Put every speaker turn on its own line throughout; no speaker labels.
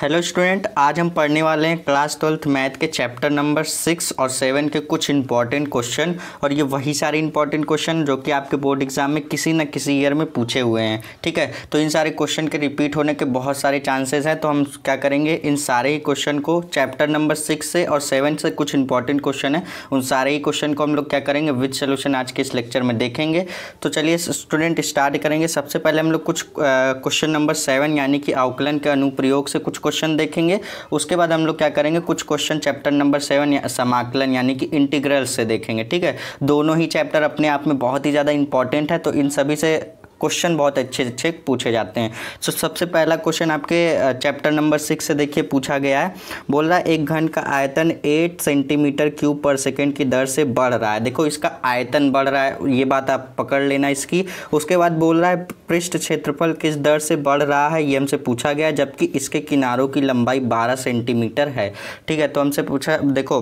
hello student आज हम पढ़ने वाले हैं क्लास ट्वेल्थ मैथ के चैप्टर नंबर सिक्स और सेवन के कुछ इंपॉर्टेंट क्वेश्चन और ये वही सारे इंपॉर्टेंट क्वेश्चन जो कि आपके बोर्ड एग्जाम में किसी न किसी ईयर में पूछे हुए हैं ठीक है तो इन सारे क्वेश्चन के रिपीट होने के बहुत सारे चांसेस हैं तो हम क्या करेंगे इन सारे ही क्वेश्चन को चैप्टर नंबर सिक्स से और सेवन से कुछ इंपॉर्टेंट क्वेश्चन है उन सारे ही क्वेश्चन को हम लोग क्या करेंगे विथ सोल्यूशन आज के इस लेक्चर में देखेंगे तो चलिए स्टूडेंट स्टार्ट करेंगे सबसे पहले हम लोग कुछ क्वेश्चन नंबर सेवन यानी कि आउकलन के अनुप्रयोग से कुछ क्वेश्चन देखेंगे उसके बाद हम लोग क्या करेंगे कुछ क्वेश्चन चैप्टर नंबर सेवन या समाकलन यानी कि इंटीग्रल से देखेंगे ठीक है दोनों ही चैप्टर अपने आप में बहुत ही ज़्यादा इंपॉर्टेंट है तो इन सभी से क्वेश्चन बहुत अच्छे अच्छे पूछे जाते हैं so, सबसे पहला क्वेश्चन आपके चैप्टर नंबर सिक्स से देखिए पूछा गया है बोल रहा है एक घन का आयतन एट सेंटीमीटर क्यूब पर सेकेंड की दर से बढ़ रहा है देखो इसका आयतन बढ़ रहा है ये बात आप पकड़ लेना इसकी उसके बाद बोल रहा है पृष्ठ क्षेत्रफल किस दर से बढ़ रहा है ये हमसे पूछा गया जबकि इसके किनारों की लंबाई बारह सेंटीमीटर है ठीक है तो हमसे पूछा देखो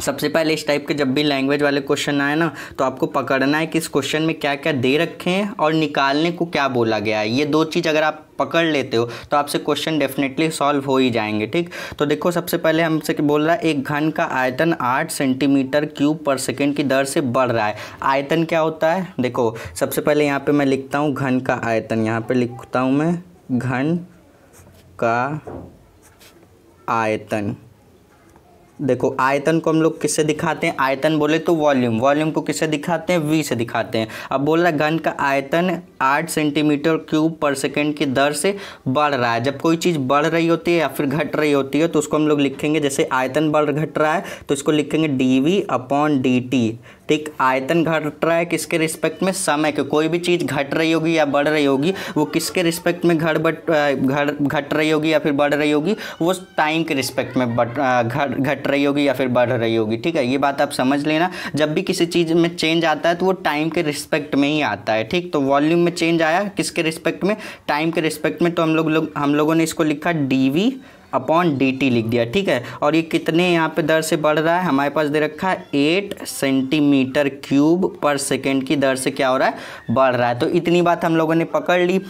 सबसे पहले इस टाइप के जब भी लैंग्वेज वाले क्वेश्चन आए ना तो आपको पकड़ना है कि इस क्वेश्चन में क्या क्या दे रखे हैं और निकालने को क्या बोला गया है ये दो चीज़ अगर आप पकड़ लेते हो तो आपसे क्वेश्चन डेफिनेटली सॉल्व हो ही जाएंगे ठीक तो देखो सबसे पहले हमसे बोल रहा है एक घन का आयतन आठ सेंटीमीटर क्यूब पर सेकेंड की दर से बढ़ रहा है आयतन क्या होता है देखो सबसे पहले यहाँ पर मैं लिखता हूँ घन का आयतन यहाँ पर लिखता हूँ मैं घन का आयतन देखो आयतन को हम लोग किससे दिखाते हैं आयतन बोले तो वॉल्यूम वॉल्यूम को किससे दिखाते हैं वी से दिखाते हैं अब बोल रहा है घन का आयतन आठ सेंटीमीटर क्यूब पर सेकेंड की दर से बढ़ रहा है जब कोई चीज़ बढ़ रही होती है या फिर घट रही होती है तो उसको हम लोग लिखेंगे जैसे आयतन बढ़ घट रहा है तो इसको लिखेंगे D V upon D T ठीक आयतन घट रहा है किसके रिस्पेक्ट में समय के कोई भी चीज़ घट रही होगी या बढ़ रही होगी वो किसके रिस्पेक्ट में घट बट घट घट रही होगी या फिर बढ़ रही होगी वो टाइम के रिस्पेक्ट में बट घट घट रही होगी या फिर बढ़ रही होगी ठीक है ये बात आप समझ लेना जब भी किसी चीज़ में चेंज आता है तो वो टाइम के रिस्पेक्ट में ही आता है ठीक तो वॉल्यूम में चेंज आया किसके रिस्पेक्ट में टाइम के रिस्पेक्ट में तो हम लोग लोग हम लोगों ने इसको लिखा D V upon D T लिख दिया ठीक है और ये कितने यहाँ पे दर से बढ़ रहा है हमारे पास दे रखा है एट सेंटीमीटर क्यूब पर सेकेंड की दर से क्या हो रहा है बढ़ रहा है तो इतनी बात हम लोगों ने पकड़ ली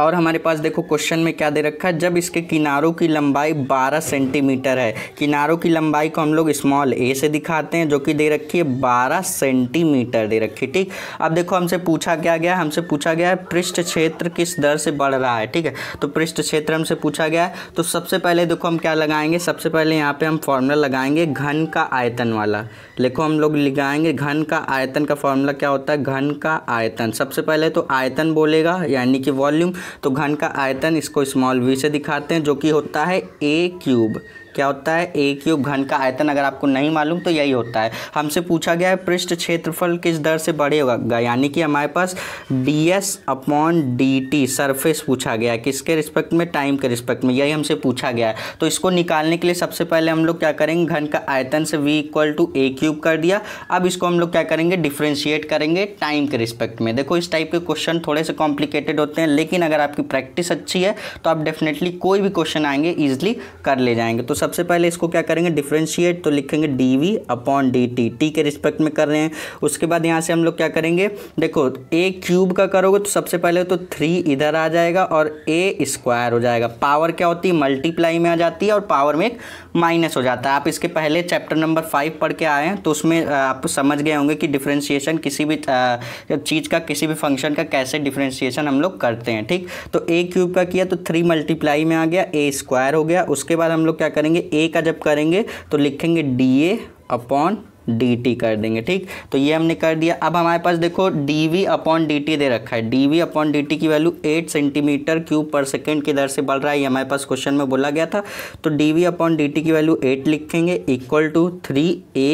और हमारे पास देखो क्वेश्चन में क्या दे रखा है जब इसके किनारों की लंबाई 12 सेंटीमीटर है किनारों की लंबाई को हम लोग स्मॉल ए से दिखाते हैं जो कि दे रखी है 12 सेंटीमीटर दे रखी है ठीक अब देखो हमसे पूछा क्या गया हमसे पूछा गया है पृष्ठ क्षेत्र किस दर से बढ़ रहा है ठीक है तो पृष्ठ क्षेत्र हमसे पूछा गया है तो सबसे पहले देखो हम क्या लगाएंगे सबसे पहले यहाँ पर हम फॉर्मूला लगाएंगे घन का आयतन वाला देखो हम लोग लगाएंगे घन का आयतन का फॉर्मूला क्या होता है घन का आयतन सबसे पहले तो आयतन बोलेगा यानी कि वॉल्यूम तो घन का आयतन इसको स्मॉल वी से दिखाते हैं जो कि होता है ए क्यूब क्या होता है एक क्यूब घन का आयतन अगर आपको नहीं मालूम तो यही होता है हमसे पूछा गया है पृष्ठ क्षेत्रफल किस दर से बड़े होगा यानी कि हमारे पास D S upon D T surface पूछा गया है किसके रिस्पेक्ट में टाइम के रिस्पेक्ट में यही हमसे पूछा गया है तो इसको निकालने के लिए सबसे पहले हम लोग क्या करेंगे घन का आयतन से V equal to A cube कर दिया अब इसको हम लोग क्या करेंगे डिफ्रेंशिएट करेंगे टाइम के रिस्पेक्ट में देखो इस टाइप के क्वेश्चन थोड़े से कॉम्प्लिकेटेड होते हैं लेकिन अगर आपकी प्रैक्टिस अच्छी है तो आप डेफिनेटली कोई भी क्वेश्चन आएंगे ईजिली कर ले जाएंगे तो सबसे पहले इसको क्या करेंगे डिफ्रेंशिएट तो लिखेंगे D V upon D T T के रिस्पेक्ट में कर रहे हैं उसके बाद यहाँ से हम लोग क्या करेंगे देखो ए क्यूब का करोगे तो सबसे पहले तो थ्री इधर आ जाएगा और ए स्क्वायर हो जाएगा पावर क्या होती है मल्टीप्लाई में आ जाती है और पावर में एक माइनस हो जाता है आप इसके पहले चैप्टर नंबर फाइव पढ़ के आए हैं तो उसमें आप समझ गए होंगे कि डिफ्रेंशिएशन किसी भी चीज़ का किसी भी फंक्शन का कैसे डिफ्रेंशिएशन हम लोग करते हैं ठीक तो ए क्यूब का किया तो थ्री मल्टीप्लाई में आ गया ए स्क्वायर हो गया उसके बाद हम लोग क्या करेंगे करेंगे ए का जब करेंगे तो लिखेंगे डी ए अपॉन डी कर देंगे ठीक तो ये हमने कर दिया अब हमारे पास देखो डी वी अपॉन डी दे रखा है डी वी अपॉन डी की वैल्यू 8 सेंटीमीटर क्यूब पर सेकेंड की दर से बढ़ रहा है ये हमारे पास क्वेश्चन में बोला गया था तो डी वी अपॉन डी की वैल्यू 8 लिखेंगे equal to three A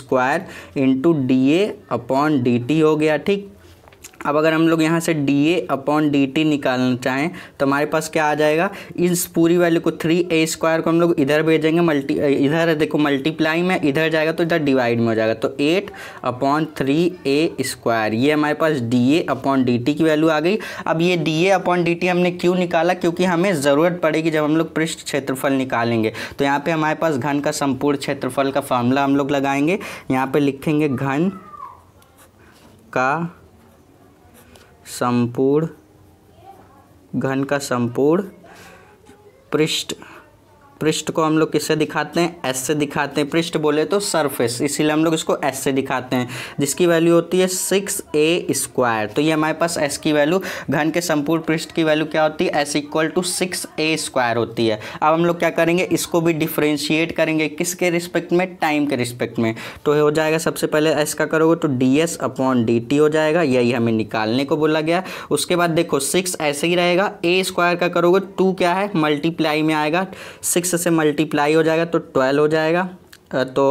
square into D A upon D हो गया ठीक अब अगर हम लोग यहाँ से D A upon D T निकालना चाहें तो हमारे पास क्या आ जाएगा इस पूरी वैल्यू को थ्री ए स्क्वायर को हम लोग इधर भेजेंगे मल्टी इधर देखो मल्टीप्लाई में इधर जाएगा तो इधर डिवाइड में हो जाएगा तो eight upon three A square ये हमारे पास D A upon D T की वैल्यू आ गई अब ये D A upon D T हमने क्यों निकाला क्योंकि हमें ज़रूरत पड़ेगी जब हम लोग पृष्ठ क्षेत्रफल निकालेंगे तो यहाँ पर हमारे पास घन का संपूर्ण क्षेत्रफल का फॉर्मूला हम लोग लगाएंगे यहाँ पर लिखेंगे घन का संपूर्ण घन का संपूर्ण पृष्ठ पृष्ठ को हम लोग किससे दिखाते हैं एस से दिखाते हैं पृष्ठ बोले तो सरफेस इसीलिए हम लोग इसको एस से दिखाते हैं जिसकी वैल्यू होती है सिक्स ए स्क्वायर तो ये हमारे पास एस की वैल्यू घन के संपूर्ण पृष्ठ की वैल्यू क्या होती है S equal to six A square होती है अब हम लोग क्या करेंगे इसको भी डिफ्रेंशिएट करेंगे किसके रिस्पेक्ट में टाइम के रिस्पेक्ट में तो हो जाएगा सबसे पहले एस का करोगे तो D S upon D T हो जाएगा यही हमें निकालने को बोला गया उसके बाद देखो सिक्स ऐसे ही रहेगा ए स्क्वायर का करोगे टू तो क्या है मल्टीप्लाई में आएगा सिक्स सिक्स से मल्टीप्लाई हो जाएगा तो ट्वेल्व हो जाएगा तो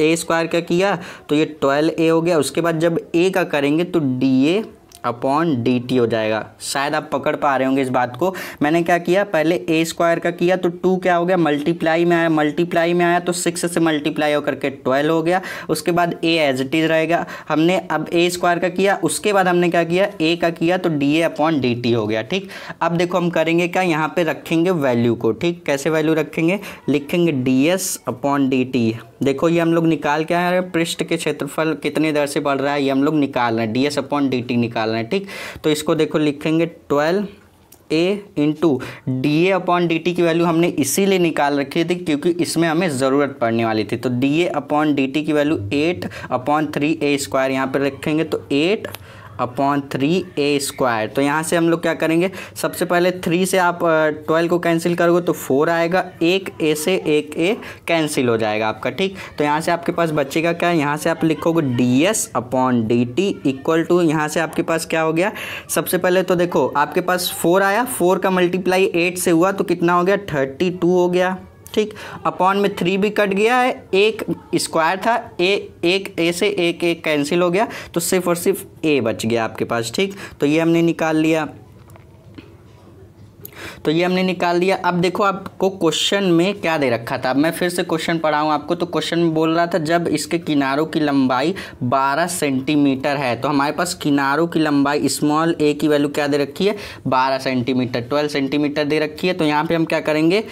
ए स्क्वायर का किया तो ये ट्वेल्व ए हो गया उसके बाद जब ए का करेंगे तो D A upon D T हो जाएगा शायद आप पकड़ पा रहे होंगे इस बात को मैंने क्या किया पहले ए स्क्वायर का किया तो टू क्या हो गया मल्टीप्लाई में आया मल्टीप्लाई में आया तो सिक्स से मल्टीप्लाई होकर के ट्वेल्व हो गया उसके बाद ए एज इट इज़ रहेगा हमने अब ए स्क्वायर का किया उसके बाद हमने क्या किया ए का किया तो D A upon D T हो गया ठीक अब देखो हम करेंगे क्या यहाँ पर रखेंगे वैल्यू को ठीक कैसे वैल्यू रखेंगे लिखेंगे D S upon D T देखो ये हम लोग निकाल के आए पृष्ठ के क्षेत्रफल कितने दर से बढ़ रहा है ये हम लोग निकाल रहे हैं D S upon D T निकाल निकालना है ठीक तो इसको देखो लिखेंगे twelve A into D A upon D T की वैल्यू हमने इसीलिए निकाल रखी थी क्योंकि इसमें हमें ज़रूरत पड़ने वाली थी तो D A upon D T की value eight upon three A square यहाँ पर रखेंगे तो eight upon three A square तो यहाँ से हम लोग क्या करेंगे सबसे पहले थ्री से आप ट्वेल्व को कैंसिल करोगे तो फोर आएगा एक ए से एक ए कैंसिल हो जाएगा आपका ठीक तो यहाँ से आपके पास बचेगा क्या यहाँ से आप लिखोगे D S upon D T equal to यहाँ से आपके पास क्या हो गया सबसे पहले तो देखो आपके पास फोर आया फोर का मल्टीप्लाई एट से हुआ तो कितना हो गया थर्टी टू हो गया ठीक अपॉन में थ्री भी कट गया है एक स्क्वायर था ए एक ए से एक एक कैंसिल हो गया तो सिर्फ और सिर्फ ए बच गया आपके पास ठीक तो ये हमने निकाल लिया तो ये हमने निकाल दिया अब देखो आपको क्वेश्चन में क्या दे रखा था अब मैं फिर से क्वेश्चन पढ़ाऊँ आपको तो क्वेश्चन में बोल रहा था जब इसके किनारों की लंबाई बारह सेंटीमीटर है तो हमारे पास किनारों की लंबाई स्मॉल ए की वैल्यू क्या दे रखी है बारह सेंटीमीटर ट्वेल्व सेंटीमीटर दे रखी है तो यहाँ पर हम क्या करेंगे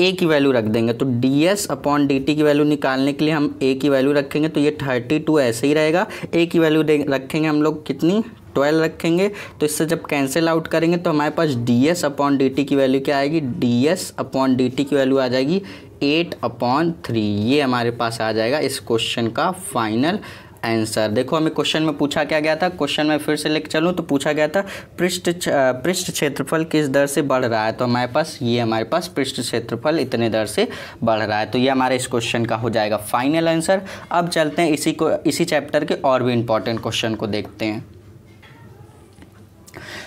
ए की वैल्यू रख देंगे तो D S upon D T की वैल्यू निकालने के लिए हम ए की वैल्यू रखेंगे तो ये थर्टी टू ऐसे ही रहेगा ए की वैल्यू रखेंगे हम लोग कितनी ट्वेल्व रखेंगे तो इससे जब कैंसिल आउट करेंगे तो हमारे पास D S upon D T की वैल्यू क्या आएगी D S upon D T की वैल्यू आ जाएगी एट अपॉन थ्री ये हमारे पास आ जाएगा इस क्वेश्चन का फाइनल आंसर देखो हमें क्वेश्चन में पूछा क्या गया था क्वेश्चन में फिर से लेकर चलूँ तो पूछा गया था पृष्ठ पृष्ठ क्षेत्रफल किस दर से बढ़ रहा है तो हमारे पास ये हमारे पास पृष्ठ क्षेत्रफल इतने दर से बढ़ रहा है तो ये हमारे इस क्वेश्चन का हो जाएगा फाइनल आंसर अब चलते हैं इसी को इसी चैप्टर के और भी इंपॉर्टेंट क्वेश्चन को देखते हैं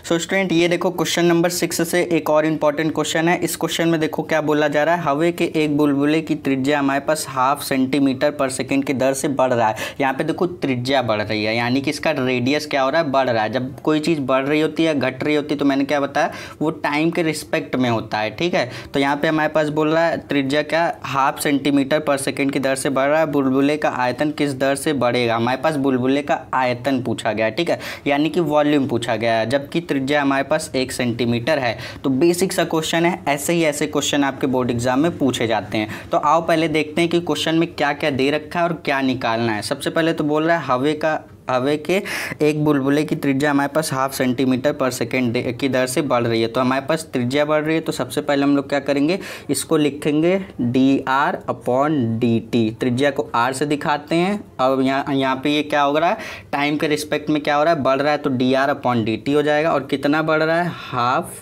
सो स्टूडेंट ये देखो क्वेश्चन नंबर सिक्स से एक और इंपॉर्टेंट क्वेश्चन है इस क्वेश्चन में देखो क्या बोला जा रहा है हवे के एक बुलबुले की त्रिज्या हमारे पास हाफ सेंटीमीटर पर सेकेंड की दर से बढ़ रहा है यहाँ पे देखो त्रिज्या बढ़ रही है यानी कि इसका रेडियस क्या हो रहा है बढ़ रहा है जब कोई चीज़ बढ़ रही होती है घट रही होती है तो मैंने क्या बताया वो टाइम के रिस्पेक्ट में होता है ठीक है तो यहाँ पर हमारे पास बोल रहा है त्रिज्या क्या हाफ सेंटीमीटर पर सेकेंड की दर से बढ़ रहा है बुलबुले का आयतन किस दर से बढ़ेगा हमारे पास बुलबुले का आयतन पूछा गया ठीक है यानी कि वॉल्यूम पूछा गया है जबकि त्रिज्या हमारे पास एक सेंटीमीटर है तो बेसिक सा क्वेश्चन है ऐसे ही ऐसे क्वेश्चन आपके बोर्ड एग्जाम में पूछे जाते हैं तो आओ पहले देखते हैं कि क्वेश्चन में क्या क्या दे रखा है और क्या निकालना है सबसे पहले तो बोल रहा है हवे का हवे के एक बुलबुले की त्रिज्या हमारे पास हाफ सेंटीमीटर पर सेकेंड की दर से बढ़ रही है तो हमारे पास त्रिज्या बढ़ रही है तो सबसे पहले हम लोग क्या करेंगे इसको लिखेंगे D R upon D T त्रिज्या को आर से दिखाते हैं अब यहाँ यहाँ पे ये क्या हो रहा है टाइम के रिस्पेक्ट में क्या हो रहा है बढ़ रहा है तो D R upon D T हो जाएगा और कितना बढ़ रहा है हाफ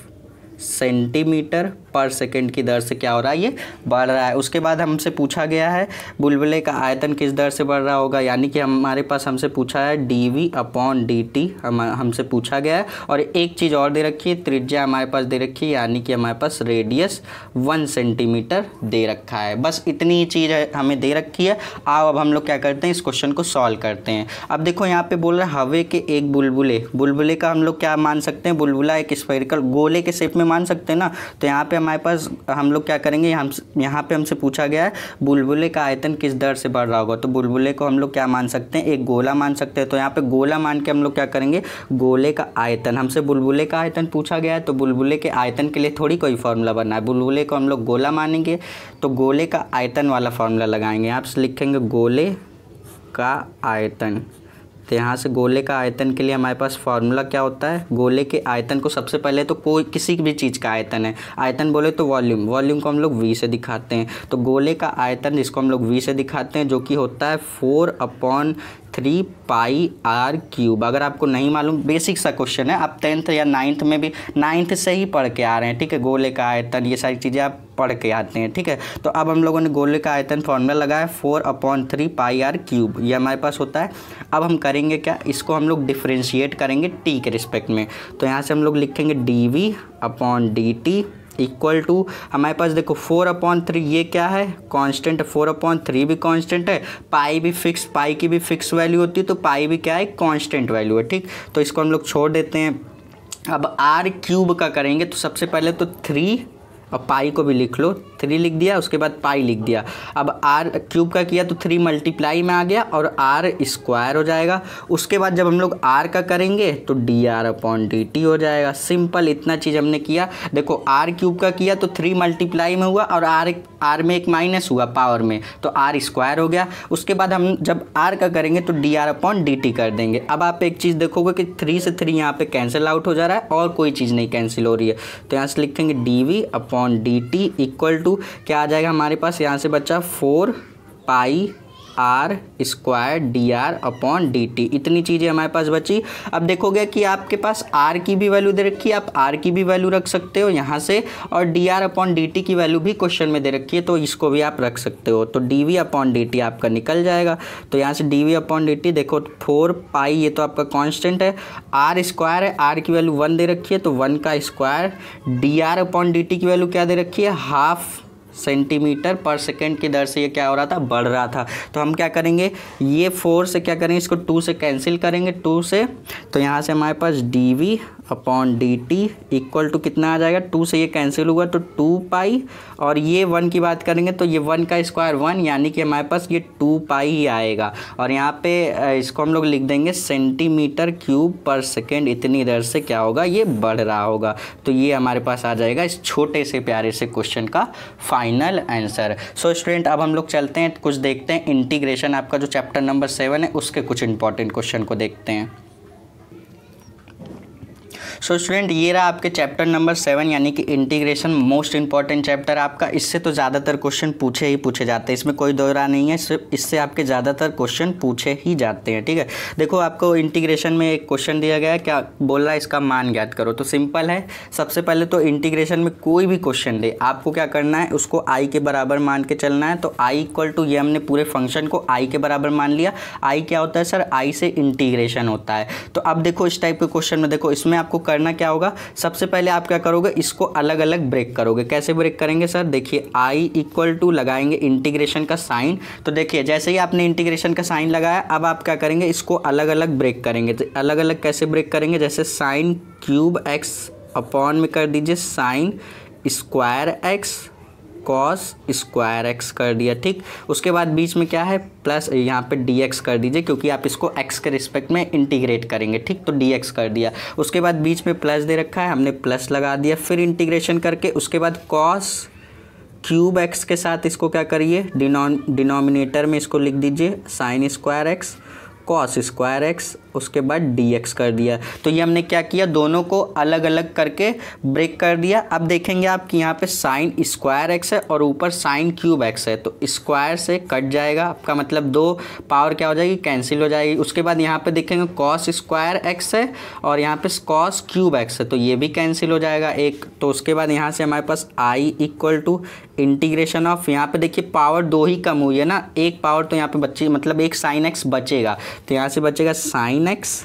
सेंटीमीटर पर सेकेंड की दर से क्या हो रहा है ये बढ़ रहा है उसके बाद हमसे पूछा गया है बुलबुले का आयतन किस दर से बढ़ रहा होगा यानी कि हमारे पास हमसे पूछा है D V upon D T हम हमसे पूछा गया है और एक चीज़ और दे रखी है त्रिज्या हमारे पास दे रखी है यानी कि हमारे पास रेडियस वन सेंटीमीटर दे रखा है बस इतनी ही चीज़ हमें दे रखी है आओ अब हम लोग क्या करते हैं इस क्वेश्चन को सॉल्व करते हैं अब देखो यहाँ पे बोल रहे हैं हवे के एक बुलबुले बुलबुले का हम लोग क्या मान सकते हैं बुलबुला एक स्पेरिकल गोले के शेप में मान सकते हैं ना तो यहाँ पे हमारे पास हम लोग क्या करेंगे हम यहाँ पे हमसे पूछा गया है बुलबुले का आयतन किस दर से बढ़ रहा होगा तो बुलबुले को हम लोग क्या मान सकते हैं एक गोला मान सकते हैं तो यहाँ पे गोला मान के हम लोग क्या करेंगे गोले का आयतन हमसे बुलबुले का आयतन पूछा गया है तो बुलबुले के आयतन के लिए थोड़ी कोई फॉर्मूला बनना है बुलबुले को हम लोग गोला मानेंगे तो गोले का आयतन वाला फॉर्मूला लगाएंगे आप लिखेंगे गोले का आयतन तो यहाँ से गोले का आयतन के लिए हमारे पास फार्मूला क्या होता है गोले के आयतन को सबसे पहले तो कोई किसी भी चीज़ का आयतन है आयतन बोले तो वॉल्यूम वॉल्यूम को हम लोग वी से दिखाते हैं तो गोले का आयतन जिसको हम लोग वी से दिखाते हैं जो कि होता है four upon three pi R cube अगर आपको नहीं मालूम बेसिक सा क्वेश्चन है आप टेंथ या नाइन्थ में भी नाइन्थ से ही पढ़ के आ रहे हैं ठीक है गोले का आयतन ये सारी चीज़ें आप पढ़ के आते हैं ठीक है तो अब हम लोगों ने गोले का आयतन फॉर्मूला लगाया four upon three pi R cube ये हमारे पास होता है अब हम करेंगे क्या इसको हम लोग डिफ्रेंशिएट करेंगे टी के रिस्पेक्ट में तो यहाँ से हम लोग लिखेंगे D V upon D T equal to हमारे पास देखो फोर अपॉन थ्री ये क्या है कांस्टेंट फोर अपॉन थ्री भी कांस्टेंट है पाई भी फिक्स पाई की भी फिक्स वैल्यू होती है तो पाई भी क्या है कांस्टेंट वैल्यू है ठीक तो इसको हम लोग छोड़ देते हैं अब आर क्यूब का करेंगे तो सबसे पहले तो थ्री और पाई को भी लिख लो थ्री लिख दिया उसके बाद पाई लिख दिया अब आर क्यूब का किया तो थ्री मल्टीप्लाई में आ गया और आर स्क्वायर हो जाएगा उसके बाद जब हम लोग आर का करेंगे तो D R upon D T हो जाएगा सिंपल इतना चीज़ हमने किया देखो आर क्यूब का किया तो थ्री मल्टीप्लाई में हुआ और आर आर में एक माइनस हुआ पावर में तो आर स्क्वायर हो गया उसके बाद हम जब आर का करेंगे तो D R upon D T कर देंगे अब आप एक चीज़ देखोगे कि थ्री से थ्री यहाँ पे कैंसिल आउट हो जा रहा है और कोई चीज़ नहीं कैंसिल हो रही है तो यहाँ से लिखेंगे D V upon D T equal to क्या आ जाएगा हमारे पास यहाँ से बच्चा four pi R square D R upon D T इतनी चीज़ें हमारे पास बची अब देखोगे कि आपके पास आर की भी वैल्यू दे रखी है आप आर की भी वैल्यू रख सकते हो यहाँ से और D R upon D T की वैल्यू भी क्वेश्चन में दे रखी है तो इसको भी आप रख सकते हो तो D V upon D T आपका निकल जाएगा तो यहाँ से D V upon D T देखो फोर पाई ये तो आपका कॉन्स्टेंट है आर स्क्वायर है आर की वैल्यू वन दे रखी है तो वन का square D R upon D T की वैल्यू क्या दे रखी है हाफ सेंटीमीटर पर सेकेंड की दर से ये क्या हो रहा था बढ़ रहा था तो हम क्या करेंगे ये फोर से क्या करेंगे इसको टू से कैंसिल करेंगे टू से तो यहाँ से हमारे पास D V upon D T equal to कितना आ जाएगा टू से ये कैंसिल हुआ तो टू पाई और ये वन की बात करेंगे तो ये वन का स्क्वायर वन यानी कि हमारे पास ये टू पाई ही आएगा और यहाँ पे इसको हम लोग लिख देंगे सेंटीमीटर क्यूब पर सेकेंड इतनी दर से क्या होगा ये बढ़ रहा होगा तो ये हमारे पास आ जाएगा इस छोटे से प्यारे से क्वेश्चन का फाइनल आंसर सो स्टूडेंट अब हम लोग चलते हैं कुछ देखते हैं इंटीग्रेशन आपका जो चैप्टर नंबर सेवन है उसके कुछ इंपॉर्टेंट क्वेश्चन को देखते हैं सो so, स्टूडेंट ये रहा आपके चैप्टर नंबर सेवन यानी कि इंटीग्रेशन मोस्ट इंपॉर्टेंट चैप्टर आपका इससे तो ज़्यादातर क्वेश्चन पूछे ही पूछे जाते हैं इसमें कोई दौरा नहीं है सिर्फ इससे आपके ज़्यादातर क्वेश्चन पूछे ही जाते हैं ठीक है देखो आपको इंटीग्रेशन में एक क्वेश्चन दिया गया है क्या बोल रहा है इसका मान ज्ञात करो तो सिंपल है सबसे पहले तो इंटीग्रेशन में कोई भी क्वेश्चन दे आपको क्या करना है उसको आई के बराबर मान के चलना है तो आई इक्वल टू ये हमने पूरे फंक्शन को आई के बराबर मान लिया आई क्या होता है सर आई से इंटीग्रेशन होता है तो अब देखो इस टाइप के क्वेश्चन में देखो इसमें आपको करना क्या होगा सबसे पहले आप क्या करोगे इसको अलग अलग ब्रेक करोगे कैसे ब्रेक करेंगे सर देखिए आई इक्वल टू लगाएंगे इंटीग्रेशन का साइन तो देखिए जैसे ही आपने इंटीग्रेशन का साइन लगाया अब आप क्या करेंगे इसको अलग अलग ब्रेक करेंगे तो अलग अलग कैसे ब्रेक करेंगे जैसे साइन क्यूब एक्स अपॉन में कर दीजिए sine square X cos square X कर दिया ठीक उसके बाद बीच में क्या है प्लस यहाँ पे डी एक्स कर दीजिए क्योंकि आप इसको एक्स के रिस्पेक्ट में इंटीग्रेट करेंगे ठीक तो डी एक्स कर दिया उसके बाद बीच में प्लस दे रखा है हमने प्लस लगा दिया फिर इंटीग्रेशन करके उसके बाद कॉस क्यूब एक्स के साथ इसको क्या करिए डिनोमिनेटर में इसको लिख दीजिए sine square X cos square X उसके बाद डी कर दिया तो ये हमने क्या किया दोनों को अलग अलग करके ब्रेक कर दिया अब देखेंगे आप कि यहाँ पे साइन स्क्वायर एक्स है और ऊपर साइन क्यूब एक्स है तो स्क्वायर से कट जाएगा आपका मतलब दो पावर क्या हो जाएगी कैंसिल हो जाएगी उसके बाद यहाँ पे देखेंगे कॉस स्क्वायर एक्स है और यहाँ पे कॉस क्यूब एक्स है तो ये भी कैंसिल हो जाएगा एक तो उसके बाद यहाँ से हमारे पास I equal to integration of यहाँ पे देखिए पावर दो ही कम हुई है ना एक पावर तो यहाँ पे बच्चे मतलब एक साइन एक्स बचेगा तो यहाँ से बचेगा साइन साइन एक्स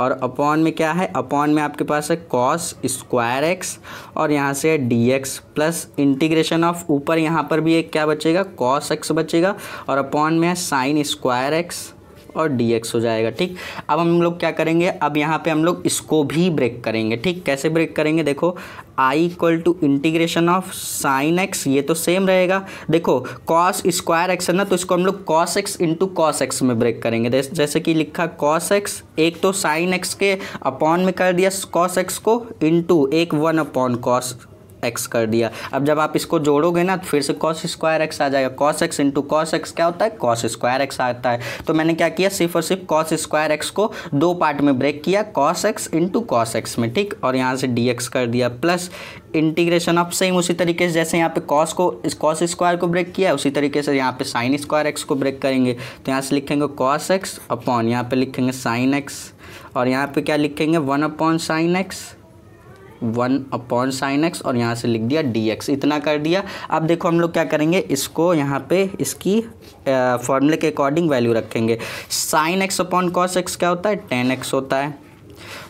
और अपॉन में क्या है अपॉन में आपके पास है कॉस स्क्वायर एक्स और यहाँ से है D X plus integration of ऊपर यहाँ पर भी एक क्या बचेगा कॉस एक्स बचेगा और अपॉन में है साइन स्क्वायर एक्स और डी एक्स हो जाएगा ठीक अब हम लोग क्या करेंगे अब यहाँ पे हम लोग इसको भी ब्रेक करेंगे ठीक कैसे ब्रेक करेंगे देखो I equal to integration of sine X ये तो सेम रहेगा देखो कॉस स्क्वायर एक्स है ना तो इसको हम लोग cos X into cos X में ब्रेक करेंगे जैसे कि लिखा कॉस एक्स एक तो साइन एक्स के अपॉन में कर दिया कॉस एक्स को इंटू एक वन अपॉन कॉस एक्स कर दिया अब जब आप इसको जोड़ोगे ना तो फिर से कॉस स्क्वायर एक्स आ जाएगा cos X into cos X क्या होता है कॉस स्क्वायर एक्स आता है तो मैंने क्या किया सिर्फ और सिर्फ कॉस स्क्वायर एक्स को दो पार्ट में ब्रेक किया cos X into cos X में ठीक और यहाँ से डी एक्स कर दिया प्लस इंटीग्रेशन ऑफ सेम उसी तरीके से जैसे यहाँ पे कॉस को इस कॉस स्क्वायर को ब्रेक किया उसी तरीके से यहाँ पे साइन स्क्वायर एक्स को ब्रेक करेंगे तो यहाँ से लिखेंगे कॉस एक्स अपॉन यहाँ पे लिखेंगे साइन एक्स और यहाँ पे क्या लिखेंगे one upon sine X one upon sine x और यहाँ से लिख दिया डी एक्स इतना कर दिया अब देखो हम लोग क्या करेंगे इसको यहाँ पे इसकी फॉर्मूले के अकॉर्डिंग वैल्यू रखेंगे sine X upon cos X क्या होता है टेन एक्स होता है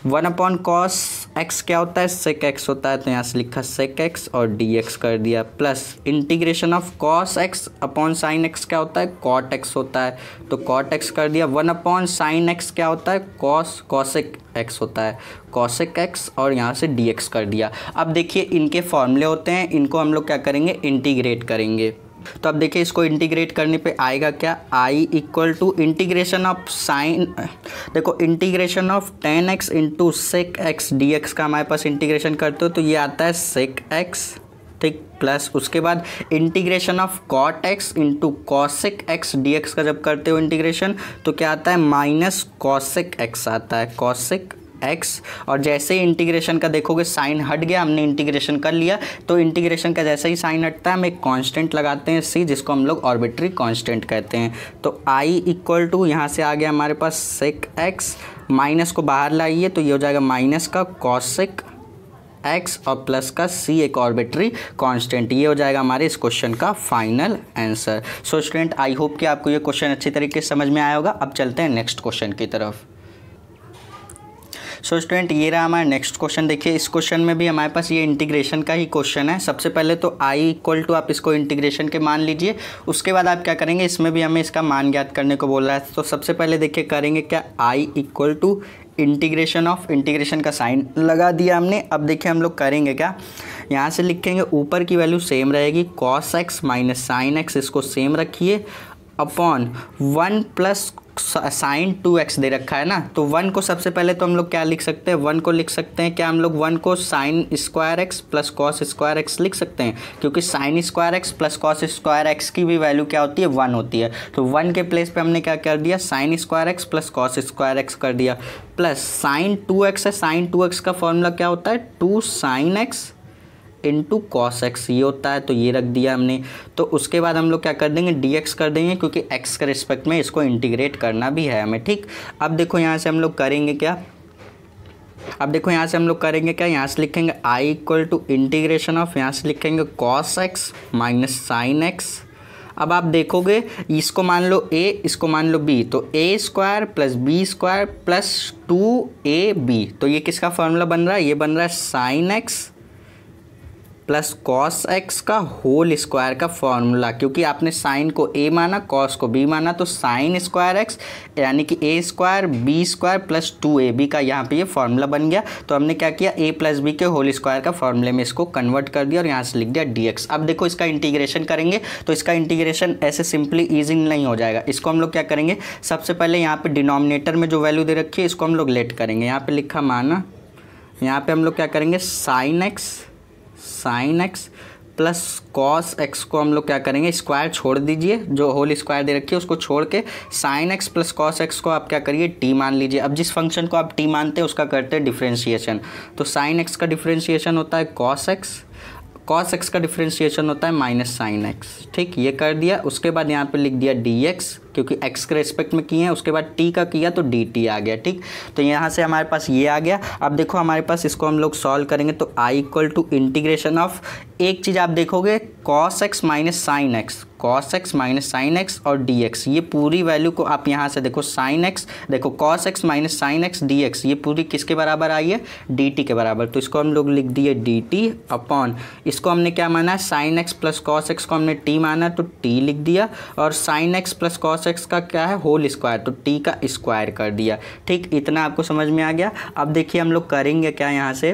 वन अपॉन कॉस एक्स क्या होता है सेक एक्स होता है तो यहाँ से लिखा सेक एक्स और डी एक्स कर दिया plus integration of cos X upon sine X क्या होता है कॉट एक्स होता है तो कॉट एक्स कर दिया वन अपॉन साइन एक्स क्या होता है कॉस कॉसिक एक्स होता है कॉसिक एक्स और यहाँ से डी एक्स कर दिया अब देखिए इनके फॉर्मूले होते हैं इनको हम लोग क्या करेंगे इंटीग्रेट करेंगे तो अब देखिए इसको इंटीग्रेट करने पे आएगा क्या I equal to integration of sine देखो integration of tan X into sec X D X का हमारे पास इंटीग्रेशन करते हो तो ये आता है सेक एक्स ठीक प्लस उसके बाद integration of cot X into cosec X D X का जब करते हो इंटीग्रेशन तो क्या आता है माइनस कॉसिक एक्स आता है कॉसिक एक्स और जैसे ही इंटीग्रेशन का देखोगे साइन हट गया हमने इंटीग्रेशन कर लिया तो इंटीग्रेशन का जैसे ही साइन हटता है हम एक कांस्टेंट लगाते हैं सी जिसको हम लोग ऑर्बिट्री कांस्टेंट कहते हैं तो आई इक्वल टू यहाँ से आ गया हमारे पास सेक एक्स माइनस को बाहर लाइए तो ये हो जाएगा माइनस का कॉसिक एक्स और प्लस का सी एक ऑर्बिट्री कांस्टेंट ये हो जाएगा हमारे इस क्वेश्चन का final answer so student I hope कि आपको ये क्वेश्चन अच्छी तरीके से समझ में आया होगा अब चलते हैं नेक्स्ट क्वेश्चन की तरफ सो स्टूडेंट ये रहा हमारा नेक्स्ट क्वेश्चन देखिए इस क्वेश्चन में भी हमारे पास ये इंटीग्रेशन का ही क्वेश्चन है सबसे पहले तो आई इक्वल टू आप इसको इंटीग्रेशन के मान लीजिए उसके बाद आप क्या करेंगे इसमें भी हमें इसका मान ज्ञात करने को बोल रहा है तो सबसे पहले देखिए करेंगे क्या I equal to integration of integration का साइन लगा दिया हमने अब देखिए हम लोग करेंगे क्या यहाँ से लिखेंगे ऊपर की वैल्यू सेम रहेगी cos x minus sine X इसको सेम रखिए upon one plus sine two X दे रखा है ना तो वन को सबसे पहले तो हम लोग क्या लिख सकते हैं वन को लिख सकते हैं क्या हम लोग वन को sine square X plus cos square X लिख सकते हैं क्योंकि sine square X plus cos square X की भी वैल्यू क्या होती है वन होती है तो वन के प्लेस पर हमने क्या कर दिया sine square X plus cos square X कर दिया प्लस साइन टू एक्स है साइन टू एक्स का फॉर्मूला क्या होता है two sine X into cos x ये होता है तो ये रख दिया हमने तो उसके बाद हम लोग क्या कर देंगे डी एक्स कर देंगे क्योंकि एक्स के रिस्पेक्ट में इसको इंटीग्रेट करना भी है हमें ठीक अब देखो यहाँ से हम लोग करेंगे क्या अब देखो यहाँ से हम लोग करेंगे क्या यहाँ से लिखेंगे I equal to integration of यहाँ से लिखेंगे cos x minus sine X अब आप देखोगे इसको मान लो ए इसको मान लो बी तो A square plus B square plus two A B तो ये किसका फॉर्मूला बन रहा है ये बन रहा है sine x plus cos x का होल स्क्वायर का फॉर्मूला क्योंकि आपने साइन को ए माना कॉस को बी माना तो साइन स्क्वायर एक्स यानी कि A square B square plus two A B का यहाँ पे ये फॉर्मूला बन गया तो हमने क्या किया ए प्लस बी के होल स्क्वायर का फॉर्मूले में इसको कन्वर्ट कर दिया और यहाँ से लिख दिया डी एक्स अब देखो इसका इंटीग्रेशन करेंगे तो इसका इंटीग्रेशन ऐसे सिंपली ईजी नहीं हो जाएगा इसको हम लोग क्या करेंगे सबसे पहले यहाँ पर डिनोमिनेटर में जो वैल्यू दे रखी है इसको हम लोग लेट करेंगे यहाँ पर लिखा माना यहाँ पर हम लोग क्या करेंगे sine X sine x plus cos x को हम लोग क्या करेंगे स्क्वायर छोड़ दीजिए जो होल स्क्वायर दे रखी है उसको छोड़ के sine x plus cos x को आप क्या करिए टी मान लीजिए अब जिस फंक्शन को आप टी मानते हैं उसका करते हैं डिफ्रेंशिएशन तो साइन एक्स का डिफ्रेंशिएशन होता है कॉस एक्स कॉस एक्स का डिफ्रेंशिएशन होता है माइनस साइन एक्स ठीक ये कर दिया उसके बाद यहाँ पर लिख दिया डी एक्स क्योंकि एक्स के रेस्पेक्ट में किए हैं उसके बाद टी का किया तो डी टी आ गया ठीक तो यहाँ से हमारे पास ये आ गया अब देखो हमारे पास इसको हम लोग सॉल्व करेंगे तो I equal to integration of एक चीज़ आप देखोगे cos x minus sine x cos x minus sine x और डी एक्स ये पूरी वैल्यू को आप यहाँ से देखो साइन एक्स देखो cos x minus sine x D x ये पूरी किसके बराबर आई है डी टी के बराबर तो इसको हम लोग लिख दिए डी टी अपॉन इसको हमने क्या माना sine x plus cos x को हमने टी माना तो टी लिख दिया और sine x plus cos cos x का क्या है होल स्क्वायर तो टी का स्क्वायर कर दिया ठीक इतना आपको समझ में आ गया अब देखिए हम लोग करेंगे क्या यहाँ से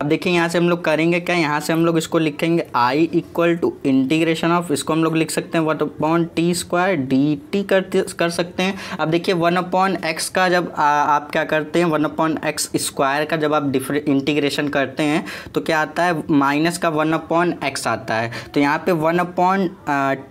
अब देखिए यहाँ से हम लोग करेंगे क्या यहाँ से हम लोग इसको लिखेंगे I equal to integration of इसको हम लोग लिख सकते हैं one upon t square d t करते कर सकते हैं अब देखिए वन अपॉन एक्स का जब आ, आप क्या करते हैं वन अपॉन एक्स स्क्वायर का जब आप डिफरें इंटीग्रेशन करते हैं तो क्या आता है माइनस का वन अपॉन एक्स आता है तो यहाँ पर वन अपॉन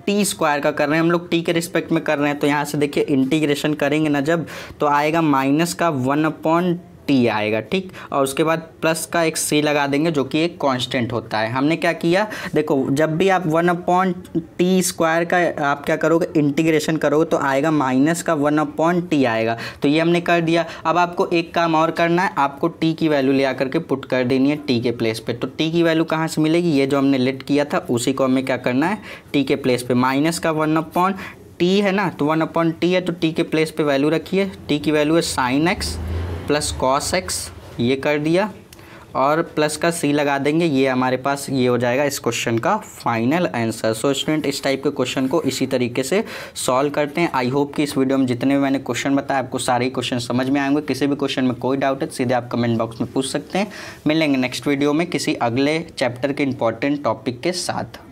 टी स्क्वायर का कर रहे हैं हम लोग टी के रिस्पेक्ट में कर रहे हैं तो यहाँ से देखिए इंटीग्रेशन करेंगे ना जब तो आएगा माइनस का वन अपॉन टी आएगा ठीक और उसके बाद प्लस का एक सी लगा देंगे जो कि एक कांस्टेंट होता है हमने क्या किया देखो जब भी आप वन अपॉन टी स्क्वायर का आप क्या करोगे इंटीग्रेशन करोगे तो आएगा माइनस का वन अपॉन टी आएगा तो ये हमने कर दिया अब आपको एक काम और करना है आपको टी की वैल्यू ले आकर के पुट कर देनी है टी के प्लेस पर तो टी की वैल्यू कहाँ से मिलेगी ये जो हमने लेट किया था उसी को हमें क्या करना है टी के प्लेस पर माइनस का वन अपॉन टी है ना तो वन अपॉन टी है तो टी के प्लेस पर वैल्यू रखिए टी की वैल्यू है sine x plus cos x ये कर दिया और प्लस का सी लगा देंगे ये हमारे पास ये हो जाएगा इस क्वेश्चन का फाइनल आंसर सो स्टूडेंट इस टाइप के क्वेश्चन को इसी तरीके से सॉल्व करते हैं आई होप कि इस वीडियो में जितने भी मैंने क्वेश्चन बताया आपको सारे ही क्वेश्चन समझ में आएंगे किसी भी क्वेश्चन में कोई डाउट है सीधे आप कमेंट बॉक्स में पूछ सकते हैं मिलेंगे नेक्स्ट वीडियो में किसी अगले चैप्टर के इंपॉर्टेंट टॉपिक के साथ